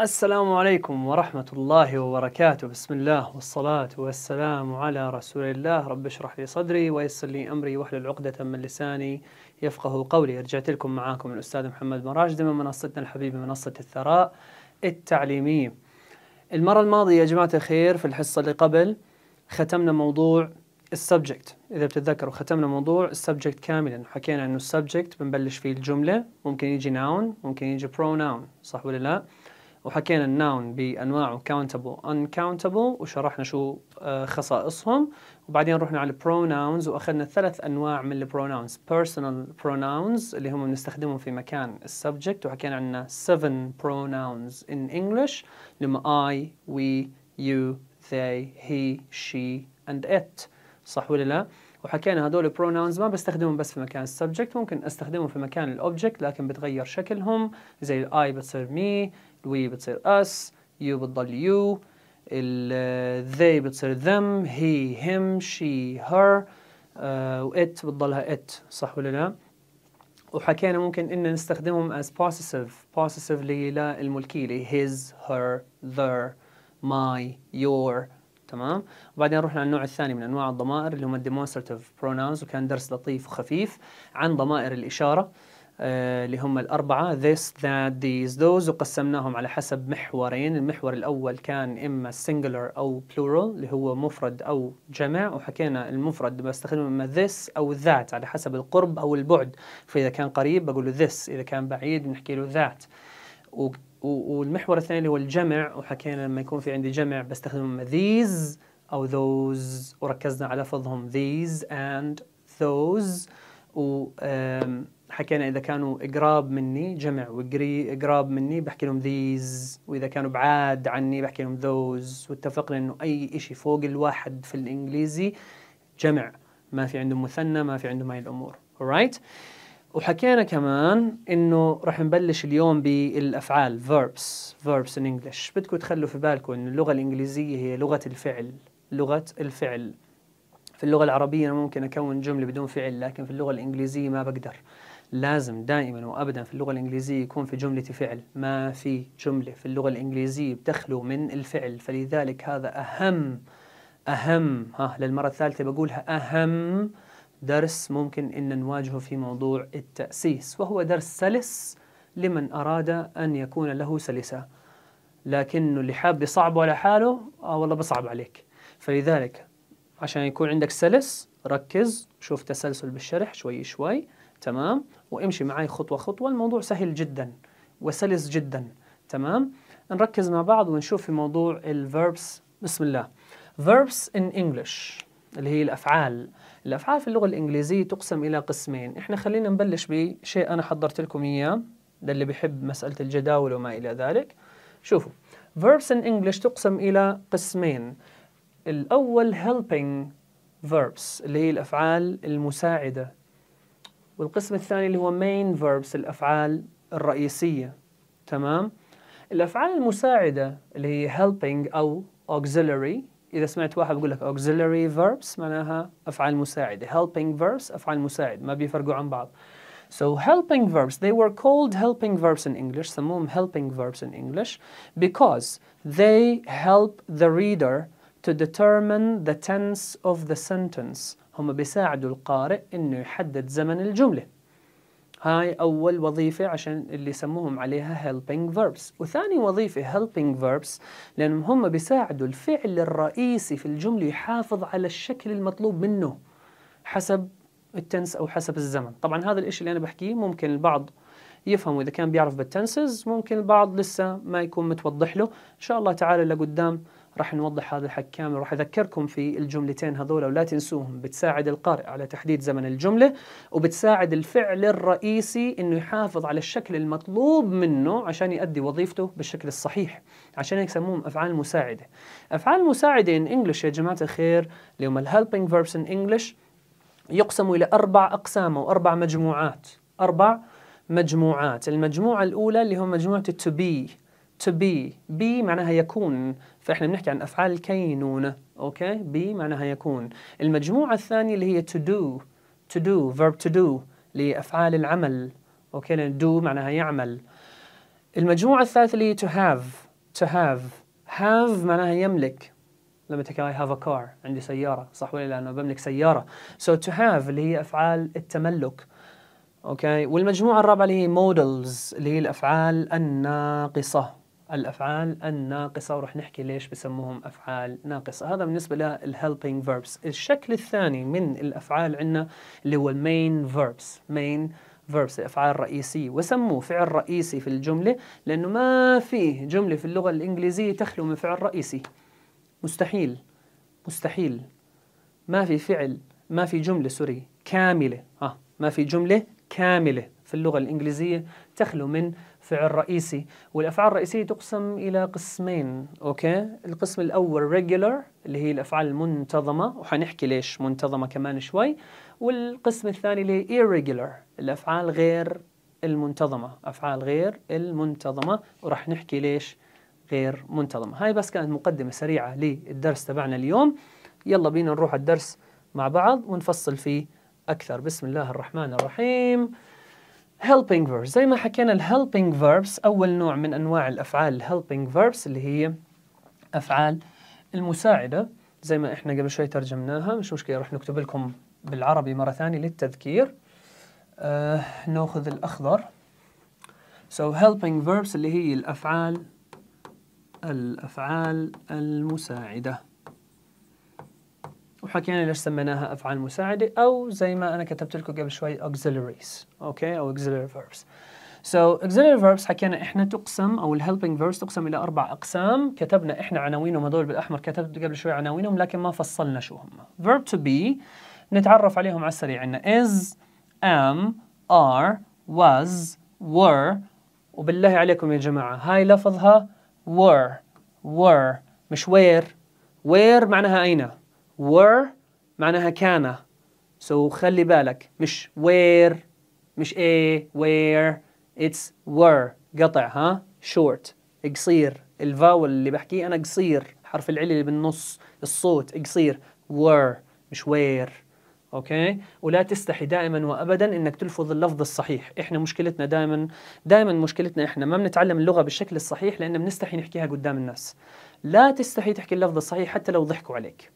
السلام عليكم ورحمة الله وبركاته بسم الله والصلاة والسلام على رسول الله رب اشرح لي صدري ويسر لي أمري واحلل عقدة من لساني يفقه قولي رجعت لكم معاكم الأستاذ محمد مراجد من منصتنا الحبيبة منصة الثراء التعليمية المرة الماضية يا جماعة الخير في الحصة اللي قبل ختمنا موضوع السبجكت إذا بتتذكروا ختمنا موضوع السبجكت كاملا حكينا إنه السبجكت بنبلش فيه الجملة ممكن يجي ناون ممكن يجي بروناون صح ولا لا؟ وحكينا الناون بانواعه countable uncountable وشرحنا شو آه، خصائصهم وبعدين رحنا على البروناونز واخذنا ثلاث انواع من البروناونز personal pronouns اللي هم بنستخدمهم في مكان السبجكت وحكينا عندنا 7 pronouns in English اللي هم I, we, you, they, he, she and it صح ولا لا؟ وحكينا هدول pronouns ما بستخدمهم بس في مكان السبجكت ممكن استخدمهم في مكان الاوبجكت لكن بتغير شكلهم زي الاي بتصير مي الوي بتصير اس يو بتضل يو they بتصير them he him she her و uh, it بتضلها it صح ولا لا؟ وحكينا ممكن ان نستخدمهم as possessive possessive للملكية his her their my your تمام وبعدين رحنا على النوع الثاني من انواع الضمائر اللي هم demonstrative pronouns وكان درس لطيف وخفيف عن ضمائر الاشاره آه، اللي هم الأربعة this, that, these, those وقسمناهم على حسب محورين المحور الأول كان إما singular أو plural اللي هو مفرد أو جمع وحكينا المفرد بستخدمه إما this أو that على حسب القرب أو البعد فإذا كان قريب بقول له this إذا كان بعيد بنحكي له that والمحور الثاني اللي هو الجمع وحكينا لما يكون في عندي جمع بستخدمه إما these أو those وركزنا على لفظهم these and those و um, حكينا اذا كانوا قراب مني جمع وقري قراب مني بحكي لهم ذيز واذا كانوا بعاد عني بحكي لهم ذوز واتفقنا انه اي شيء فوق الواحد في الانجليزي جمع ما في عندهم مثنى ما في عندهم هاي الامور alright وحكينا كمان انه راح نبلش اليوم بالافعال verbs verbs in English بدكم تخلوا في بالكم انه اللغه الانجليزيه هي لغه الفعل لغه الفعل في اللغه العربيه انا ممكن اكون جمله بدون فعل لكن في اللغه الانجليزيه ما بقدر لازم دائما وابدا في اللغه الانجليزيه يكون في جمله فعل، ما في جمله في اللغه الانجليزيه بتخلو من الفعل، فلذلك هذا اهم اهم ها للمره الثالثه بقولها اهم درس ممكن ان نواجهه في موضوع التاسيس، وهو درس سلس لمن اراد ان يكون له سلسه. لكنه اللي حاب يصعبه على حاله آه والله بصعب عليك. فلذلك عشان يكون عندك سلس ركز شوف تسلسل بالشرح شوي شوي تمام وامشي معي خطوة خطوة الموضوع سهل جدا وسلس جدا تمام نركز مع بعض ونشوف في موضوع الverbs بسم الله verbs in English اللي هي الأفعال الأفعال في اللغة الإنجليزية تقسم إلى قسمين إحنا خلينا نبلش بشيء أنا حضرت لكم إياه ده اللي بيحب مسألة الجداول وما إلى ذلك شوفوا verbs in English تقسم إلى قسمين الأول helping verbs اللي هي الأفعال المساعدة والقسم الثاني اللي هو main verbs الأفعال الرئيسية تمام الأفعال المساعدة اللي هي helping أو auxiliary إذا سمعت واحد بقول لك auxiliary verbs معناها أفعال مساعدة helping verbs أفعال مساعدة ما بيفرقوا عن بعض So helping verbs, they were called helping verbs in English, سموهم helping verbs in English because they help the reader to determine the tense of the sentence هم بيساعدوا القارئ انه يحدد زمن الجمله هاي أول وظيفة عشان اللي سموهم عليها helping verbs وثاني وظيفة helping verbs لأنهم هم بيساعدوا الفعل الرئيسي في الجملة يحافظ على الشكل المطلوب منه حسب التنس أو حسب الزمن طبعا هذا الإشي اللي أنا بحكيه ممكن البعض يفهم إذا كان بيعرف بالتنسز ممكن البعض لسه ما يكون متوضح له إن شاء الله تعالى لقدام راح نوضح هذا الحق كامل راح أذكركم في الجملتين هذول ولا تنسوهم بتساعد القارئ على تحديد زمن الجملة وبتساعد الفعل الرئيسي أنه يحافظ على الشكل المطلوب منه عشان يؤدي وظيفته بالشكل الصحيح عشان هيك يسموهم أفعال مساعدة أفعال مساعدة ان انجلش يا جماعة الخير اللي هم الهلبينج فيربس ان انجلش يقسموا إلى أربع أقسام أو أربع مجموعات أربع مجموعات المجموعة الأولى اللي هو مجموعة التو بي to be be معناها يكون فإحنا بنحكي عن أفعال الكينونة أوكي be معناها يكون المجموعة الثانية اللي هي to do to do verb to do لأفعال العمل أوكي لأن do معناها يعمل المجموعة الثالثة اللي هي to have to have have معناها يملك لما تحكي I have a car عندي سيارة صح ولا لا أنا بملك سيارة so to have اللي هي أفعال التملك اوكي والمجموعه الرابعه اللي هي مودلز اللي هي الافعال الناقصه الافعال الناقصه وراح نحكي ليش بسموهم افعال ناقصه هذا بالنسبه للهيلبينج فيربس الشكل الثاني من الافعال عندنا اللي هو المين فيربس مين فيربس الافعال الرئيسيه وسموه فعل رئيسي في الجمله لانه ما في جمله في اللغه الانجليزيه تخلو من فعل رئيسي مستحيل مستحيل ما في فعل ما في جمله سوري كامله ها آه، ما في جمله كامله في اللغه الانجليزيه تخلو من فعل رئيسي والأفعال الرئيسية تقسم إلى قسمين أوكي القسم الأول regular اللي هي الأفعال المنتظمة وحنحكي ليش منتظمة كمان شوي والقسم الثاني اللي هي irregular الأفعال غير المنتظمة أفعال غير المنتظمة وراح نحكي ليش غير منتظمة هاي بس كانت مقدمة سريعة للدرس تبعنا اليوم يلا بينا نروح الدرس مع بعض ونفصل فيه أكثر بسم الله الرحمن الرحيم helping verbs زي ما حكينا الهيلبينج verbs أول نوع من أنواع الأفعال الهيلبينج verbs اللي هي أفعال المساعدة زي ما إحنا قبل شوي ترجمناها مش مشكلة راح نكتب لكم بالعربي مرة ثانية للتذكير آه ناخذ الأخضر So helping verbs اللي هي الأفعال الأفعال المساعدة وحكينا ليش سميناها أفعال مساعدة أو زي ما أنا كتبت لكم قبل شوي auxiliaries أوكي أو auxiliary verbs So auxiliary verbs حكينا إحنا تقسم أو الهيلبينج فيرس تقسم إلى أربع أقسام كتبنا إحنا عناوينهم هذول بالأحمر كتبت قبل شوي عناوينهم لكن ما فصلنا شو هم verb to be نتعرف عليهم على السريع عندنا is am are was were وبالله عليكم يا جماعة هاي لفظها were were مش where where معناها أين were معناها كان so خلي بالك مش where مش a where it's were قطع ها short قصير الفاول اللي بحكيه أنا قصير حرف العلة اللي بالنص الصوت قصير were مش where اوكي ولا تستحي دائما وابدا انك تلفظ اللفظ الصحيح احنا مشكلتنا دائما دائما مشكلتنا احنا ما بنتعلم اللغه بالشكل الصحيح لان بنستحي نحكيها قدام الناس لا تستحي تحكي اللفظ الصحيح حتى لو ضحكوا عليك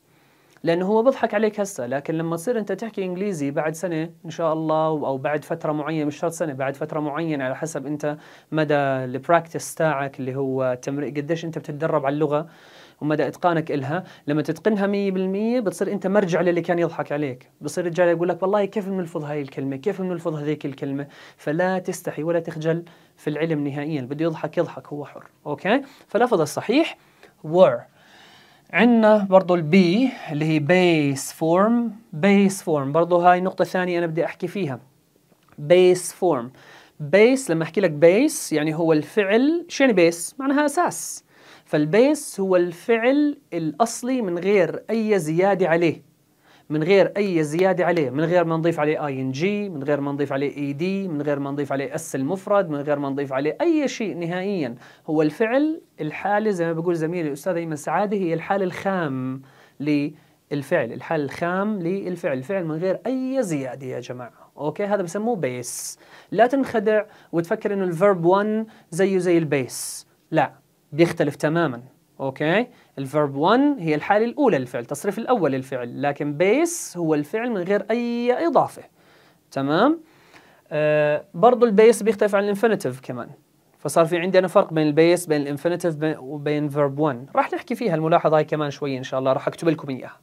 لانه هو بيضحك عليك هسه لكن لما تصير انت تحكي انجليزي بعد سنه ان شاء الله او بعد فتره معينه مش شرط سنه بعد فتره معينه على حسب انت مدى البراكتس تاعك اللي هو تمرين قديش انت بتتدرب على اللغه ومدى اتقانك إلها لما تتقنها 100% بتصير انت مرجع للي كان يضحك عليك بصير الرجال يقول لك والله كيف بنلفظ هاي الكلمه كيف بنلفظ هذيك الكلمه فلا تستحي ولا تخجل في العلم نهائيا بده يضحك يضحك هو حر اوكي فلفظ الصحيح were عندنا برضه البي اللي هي بيس فورم بيس فورم برضه هاي نقطة ثانية أنا بدي أحكي فيها بيس فورم بيس لما أحكي لك بيس يعني هو الفعل شو يعني بيس؟ معناها أساس فالبيس هو الفعل الأصلي من غير أي زيادة عليه من غير أي زيادة عليه من غير ما نضيف عليه اي ان جي من غير ما نضيف عليه اي e دي من غير ما نضيف عليه اس المفرد من غير ما نضيف عليه أي شيء نهائيا هو الفعل الحالة زي ما بقول زميلي الأستاذ أيمن سعادة هي الحال الخام للفعل الحال الخام للفعل الفعل من غير أي زيادة يا جماعة اوكي هذا بسموه بيس لا تنخدع وتفكر انه الفيرب 1 زيه زي البيس لا بيختلف تماما اوكي الفيرب 1 هي الحاله الاولى للفعل التصريف الاول للفعل لكن بيس هو الفعل من غير اي اضافه تمام آه برضو البيس بيختلف عن الانفينيتيف كمان فصار في عندنا فرق بين البيس بين الانفينيتيف وبين فيرب 1 راح نحكي فيها الملاحظه هاي كمان شوي ان شاء الله راح اكتب لكم اياها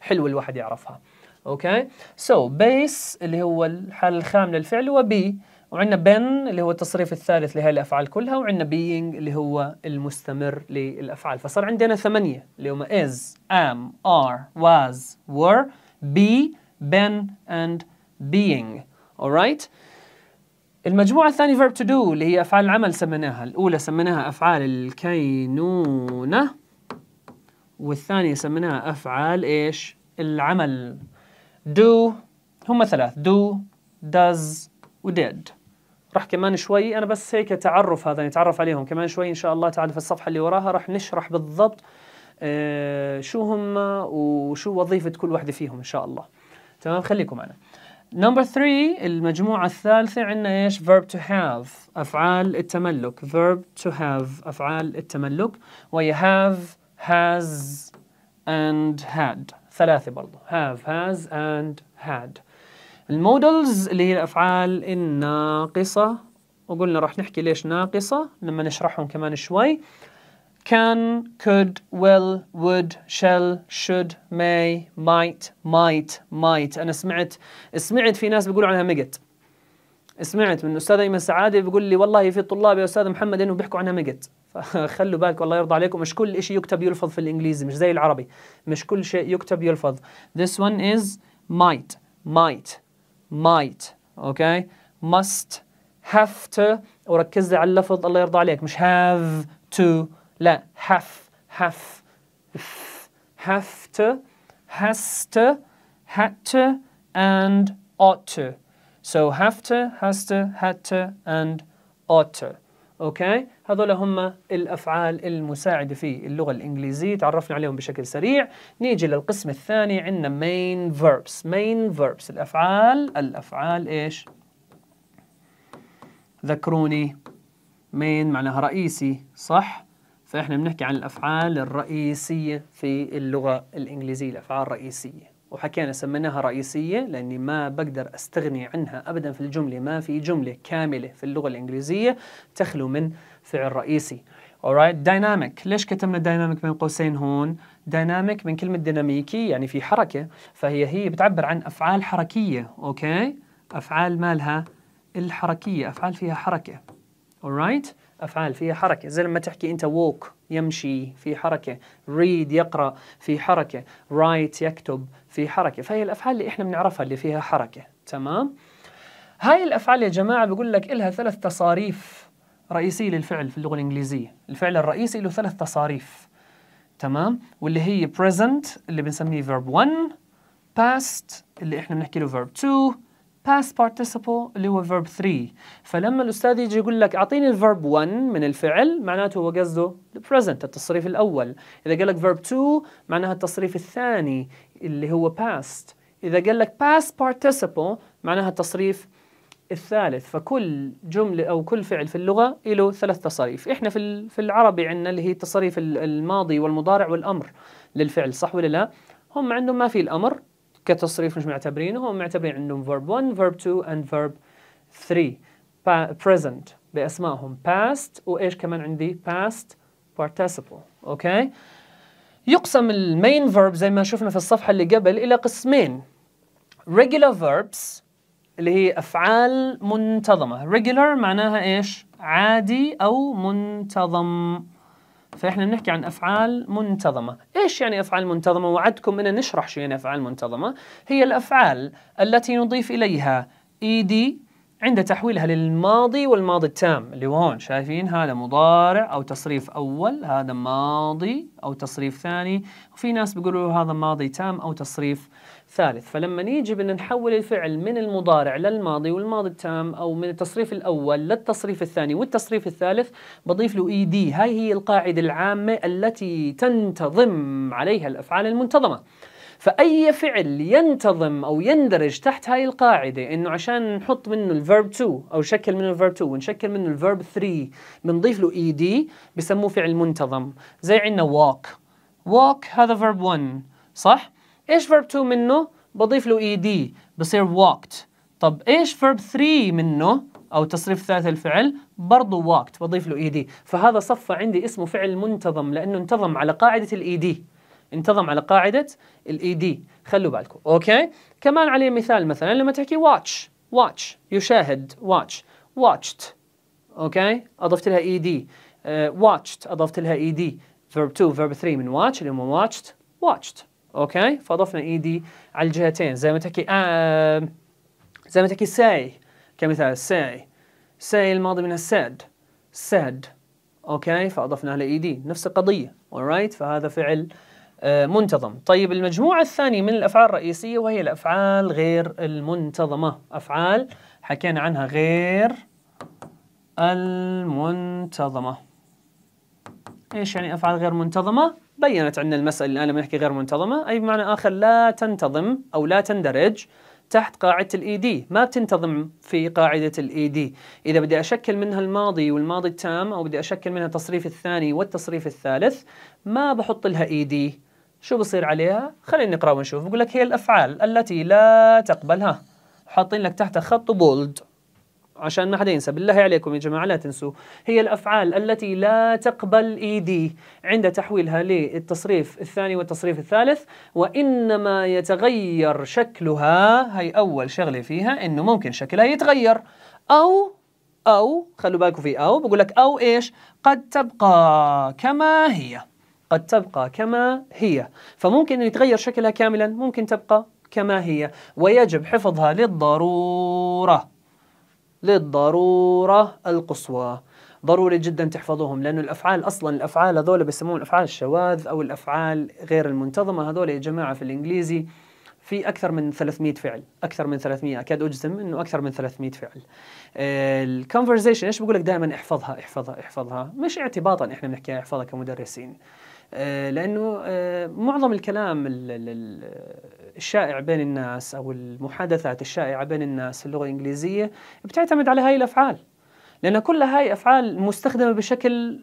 حلو الواحد يعرفها اوكي سو بيس اللي هو الحاله الخام للفعل هو بي وعندنا بن اللي هو التصريف الثالث لهي الافعال كلها وعندنا بينج اللي هو المستمر للافعال فصار عندنا ثمانيه اللي هم is am are was were be بن and being alright المجموعة الثانية verb to do اللي هي أفعال العمل سميناها الأولى سميناها أفعال الكينونة والثانية سميناها أفعال إيش العمل do هم ثلاث do does و did راح كمان شوي انا بس هيك تعرف هذا نتعرف يعني عليهم كمان شوي ان شاء الله تعالى في الصفحه اللي وراها راح نشرح بالضبط آه، شو هم وشو وظيفه كل وحده فيهم ان شاء الله تمام خليكم معنا نمبر 3 المجموعة الثالثة عندنا ايش؟ verb to have أفعال التملك verb to have أفعال التملك وهي have has and had ثلاثة برضو have has and had المودلز اللي هي الأفعال الناقصة وقلنا راح نحكي ليش ناقصة لما نشرحهم كمان شوي can, could, will, would, shall, should, may, might, might, might أنا سمعت سمعت في ناس بيقولوا عنها مقت سمعت من الأستاذ أيمن سعادة بيقول لي والله في طلاب يا أستاذ محمد إنهم بيحكوا عنها مقت فخلوا بالك الله يرضى عليكم مش كل شيء يكتب يلفظ في الإنجليزي مش زي العربي مش كل شيء يكتب يلفظ this one is might might might okay must have to وركز لي على اللفظ الله يرضى عليك مش have to لا have have have to has to had to and ought to so have to has to had to and ought to اوكي هذول هم الافعال المساعده في اللغه الانجليزيه تعرفنا عليهم بشكل سريع نيجي للقسم الثاني عندنا مين فيربس مين فيربس الافعال الافعال ايش ذكروني مين معناها رئيسي صح فاحنا بنحكي عن الافعال الرئيسيه في اللغه الانجليزيه الافعال الرئيسيه وحكينا سميناها رئيسية لأني ما بقدر أستغني عنها أبدا في الجملة ما في جملة كاملة في اللغة الإنجليزية تخلو من فعل رئيسي alright dynamic ليش كتبنا dynamic بين قوسين هون dynamic من كلمة ديناميكي يعني في حركة فهي هي بتعبر عن أفعال حركية أوكي okay? أفعال مالها الحركية أفعال فيها حركة alright افعال فيها حركه زي لما تحكي انت ووك يمشي في حركه ريد يقرا في حركه رايت يكتب في حركه فهي الافعال اللي احنا بنعرفها اللي فيها حركه تمام هاي الافعال يا جماعه بقول لك لها ثلاث تصاريف رئيسيه للفعل في اللغه الانجليزيه الفعل الرئيسي له ثلاث تصاريف تمام واللي هي present اللي بنسميه verb 1 past اللي احنا بنحكي له verb 2 past participle اللي هو verb 3 فلما الأستاذ يجي يقول لك أعطيني الverb 1 من الفعل معناته هو قصده present التصريف الأول إذا قال لك verb 2 معناها التصريف الثاني اللي هو past إذا قال لك past participle معناها التصريف الثالث فكل جملة أو كل فعل في اللغة له ثلاث تصاريف إحنا في في العربي عندنا اللي هي تصريف الماضي والمضارع والأمر للفعل صح ولا لا هم عندهم ما في الأمر كتصريف مش معتبرينه هم معتبرين عندهم verb 1 verb 2 and verb 3 present بأسمائهم past وإيش كمان عندي past participle أوكي يقسم المين verb زي ما شفنا في الصفحة اللي قبل إلى قسمين regular verbs اللي هي أفعال منتظمة regular معناها إيش عادي أو منتظم فإحنا بنحكي عن أفعال منتظمة إيش يعني أفعال منتظمة؟ وعدكم أن نشرح شو يعني أفعال منتظمة هي الأفعال التي نضيف إليها إيدي e عند تحويلها للماضي والماضي التام اللي هو هون شايفين هذا مضارع أو تصريف أول هذا ماضي أو تصريف ثاني وفي ناس بيقولوا هذا ماضي تام أو تصريف ثالث فلما نيجي بدنا نحول الفعل من المضارع للماضي والماضي التام أو من التصريف الأول للتصريف الثاني والتصريف الثالث بضيف له إي e دي هاي هي القاعدة العامة التي تنتظم عليها الأفعال المنتظمة فأي فعل ينتظم أو يندرج تحت هاي القاعدة إنه عشان نحط منه الفيرب 2 أو شكل منه الفيرب 2 ونشكل منه الفيرب 3 بنضيف له اي e دي بسموه فعل منتظم زي عندنا walk walk هذا فيرب 1 صح؟ ايش فيرب 2 منه؟ بضيف له اي e دي بصير walked طب ايش فيرب 3 منه؟ أو تصريف ثالث الفعل برضو walked بضيف له اي e دي فهذا صفى عندي اسمه فعل منتظم لأنه انتظم على قاعدة الاي دي انتظم على قاعدة الاي دي e خلوا بالكم اوكي كمان عليه مثال مثلا لما تحكي واتش واتش يشاهد واتش واتشت اوكي اضفت لها اي دي واتشت اضفت لها اي e دي verb 2 verb 3 من واتش اللي هم واتشت واتشت اوكي فاضفنا اي e دي على الجهتين زي ما تحكي uh, زي ما تحكي say كمثال say say الماضي منها said said اوكي فاضفنا لها اي دي نفس القضيه alright فهذا فعل آه، منتظم طيب المجموعة الثانية من الأفعال الرئيسية وهي الأفعال غير المنتظمة أفعال حكينا عنها غير المنتظمة إيش يعني أفعال غير منتظمة؟ بيّنت عندنا المسألة الآن لما نحكي غير منتظمة أي بمعنى آخر لا تنتظم أو لا تندرج تحت قاعدة الاي دي e ما بتنتظم في قاعدة الاي دي e إذا بدي أشكل منها الماضي والماضي التام أو بدي أشكل منها التصريف الثاني والتصريف الثالث ما بحط لها اي e دي شو بصير عليها؟ خلينا نقرأ ونشوف بقول لك هي الأفعال التي لا تقبلها حاطين لك تحتها خط بولد عشان ما حدا ينسى بالله عليكم يا جماعة لا تنسوا هي الأفعال التي لا تقبل إيدي e عند تحويلها للتصريف الثاني والتصريف الثالث وإنما يتغير شكلها هي أول شغلة فيها إنه ممكن شكلها يتغير أو أو خلوا بالكم في أو بقول لك أو إيش قد تبقى كما هي قد تبقى كما هي فممكن أن يتغير شكلها كاملا ممكن تبقى كما هي ويجب حفظها للضرورة للضرورة القصوى ضروري جدا تحفظوهم لأن الأفعال أصلا الأفعال هذول بيسموهم الأفعال الشواذ أو الأفعال غير المنتظمة هذول يا جماعة في الإنجليزي في أكثر من 300 فعل أكثر من 300 أكاد أجزم أنه أكثر من 300 فعل الكونفرزيشن إيش بقول لك دائما احفظها احفظها احفظها مش اعتباطا إحنا بنحكيها احفظها كمدرسين آه، لانه آه، معظم الكلام الشائع بين الناس او المحادثات الشائعه بين الناس اللغه الانجليزيه بتعتمد على هاي الافعال لان كل هاي افعال مستخدمه بشكل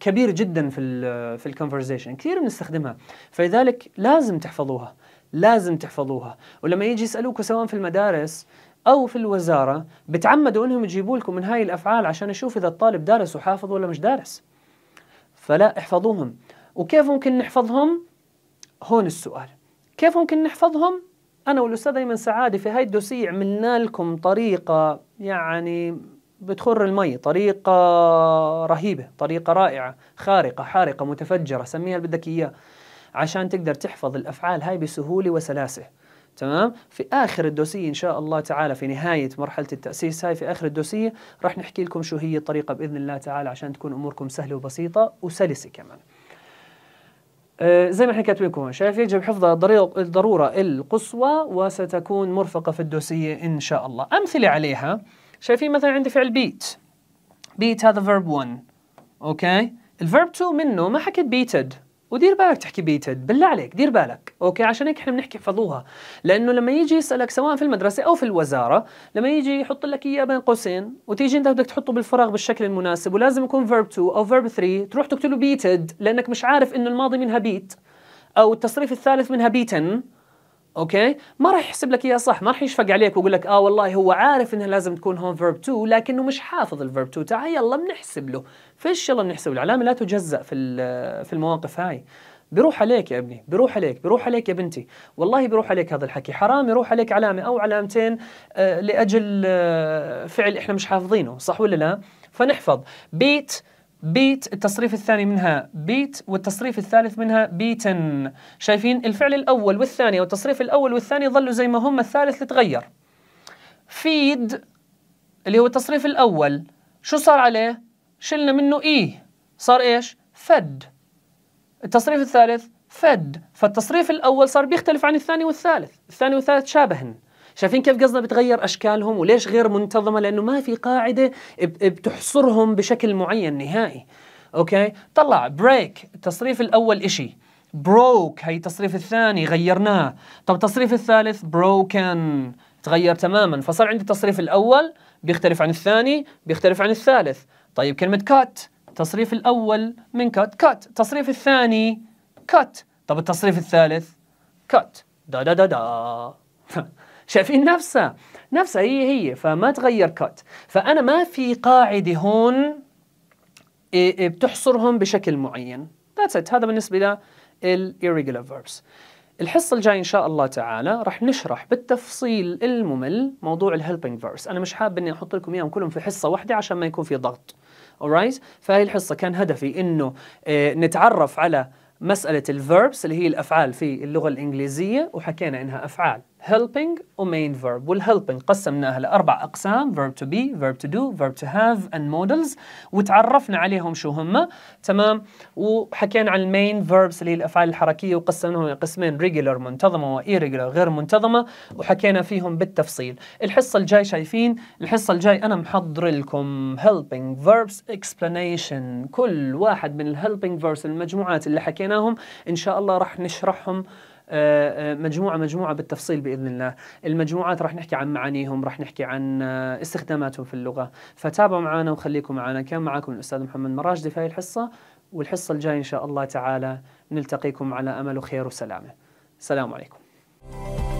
كبير جدا في الـ في الكونفرزيشن كثير بنستخدمها فلذلك لازم تحفظوها لازم تحفظوها ولما يجي يسالوكم سواء في المدارس او في الوزاره بتعمدوا انهم يجيبوا لكم من هاي الافعال عشان يشوف اذا الطالب دارس وحافظ ولا مش دارس فلا احفظوهم وكيف ممكن نحفظهم هون السؤال كيف ممكن نحفظهم انا والاستاذ ايمن سعاده في هاي الدوسيه عملنا لكم طريقه يعني بتخر المي طريقة رهيبة طريقة رائعة خارقة حارقة متفجرة سميها اللي بدك إياه عشان تقدر تحفظ الأفعال هاي بسهولة وسلاسة تمام في آخر الدوسية إن شاء الله تعالى في نهاية مرحلة التأسيس هاي في آخر الدوسية راح نحكي لكم شو هي الطريقة بإذن الله تعالى عشان تكون أموركم سهلة وبسيطة وسلسة كمان آه، زي ما احنا كاتبين لكم شايف يجب حفظ الضرورة القصوى وستكون مرفقة في الدوسية إن شاء الله أمثلة عليها شايفين مثلا عندي فعل بيت بيت هذا verb 1 أوكي الفيرب 2 منه ما حكيت بيتد ودير بالك تحكي بيتد بالله عليك دير بالك اوكي عشان هيك احنا بنحكي احفظوها لانه لما يجي يسالك سواء في المدرسه او في الوزاره لما يجي يحط لك اياه بين قوسين وتيجي انت بدك تحطه بالفراغ بالشكل المناسب ولازم يكون فيرب 2 او فيرب 3 تروح تكتله بيتد لانك مش عارف انه الماضي منها بيت او التصريف الثالث منها بيتن اوكي ما راح يحسب لك اياه صح ما راح يشفق عليك ويقول لك اه والله هو عارف انها لازم تكون هون فيرب 2 لكنه مش حافظ الفيرب 2 تعال يلا بنحسب له فايش يلا نحسب العلامه لا تجزا في في المواقف هاي بروح عليك يا ابني بروح عليك بروح عليك يا بنتي والله بروح عليك هذا الحكي حرام يروح عليك علامة أو علامتين آه، لأجل آه، فعل إحنا مش حافظينه صح ولا لا فنحفظ بيت بيت التصريف الثاني منها بيت والتصريف الثالث منها بيتن شايفين الفعل الأول والثاني والتصريف الأول والثاني ظلوا زي ما هم الثالث تغير فيد اللي هو التصريف الأول شو صار عليه شلنا منه إي e. صار إيش؟ فد التصريف الثالث فد فالتصريف الأول صار بيختلف عن الثاني والثالث الثاني والثالث شابهن شايفين كيف قصدنا بتغير أشكالهم وليش غير منتظمة لأنه ما في قاعدة بتحصرهم بشكل معين نهائي أوكي طلع بريك التصريف الأول إشي بروك هي التصريف الثاني غيرناه طب التصريف الثالث بروكن تغير تماما فصار عندي التصريف الأول بيختلف عن الثاني بيختلف عن الثالث طيب كلمة cut تصريف الأول من cut cut تصريف الثاني cut طب التصريف الثالث cut دا دا دا دا شايفين نفسها نفسها هي هي فما تغير cut فأنا ما في قاعدة هون إيه، إيه، بتحصرهم بشكل معين That's it هذا بالنسبة لل irregular verbs الحصة الجاية إن شاء الله تعالى رح نشرح بالتفصيل الممل موضوع الهيلبينج فيرس أنا مش حاب إني أحط لكم إياهم كلهم في حصة واحدة عشان ما يكون في ضغط alright فهي الحصة كان هدفي إنه آه، نتعرف على مسألة الفيربس اللي هي الأفعال في اللغة الإنجليزية وحكينا إنها أفعال helping main verb والhelping قسمناها لأربع أقسام verb to be, verb to do, verb to have and models وتعرفنا عليهم شو هم تمام وحكينا عن المين verbs اللي هي الأفعال الحركية وقسمناهم لقسمين regular منتظمة و irregular غير منتظمة وحكينا فيهم بالتفصيل الحصة الجاي شايفين الحصة الجاي أنا محضر لكم helping verbs explanation كل واحد من الhelping verbs المجموعات اللي حكيناهم إن شاء الله راح نشرحهم آه، آه، مجموعة مجموعة بالتفصيل بإذن الله المجموعات راح نحكي عن معانيهم راح نحكي عن آه، استخداماتهم في اللغة فتابعوا معنا وخليكم معنا كان معكم الأستاذ محمد مراجدي في هذه الحصة والحصة الجاية إن شاء الله تعالى نلتقيكم على أمل وخير وسلامة السلام عليكم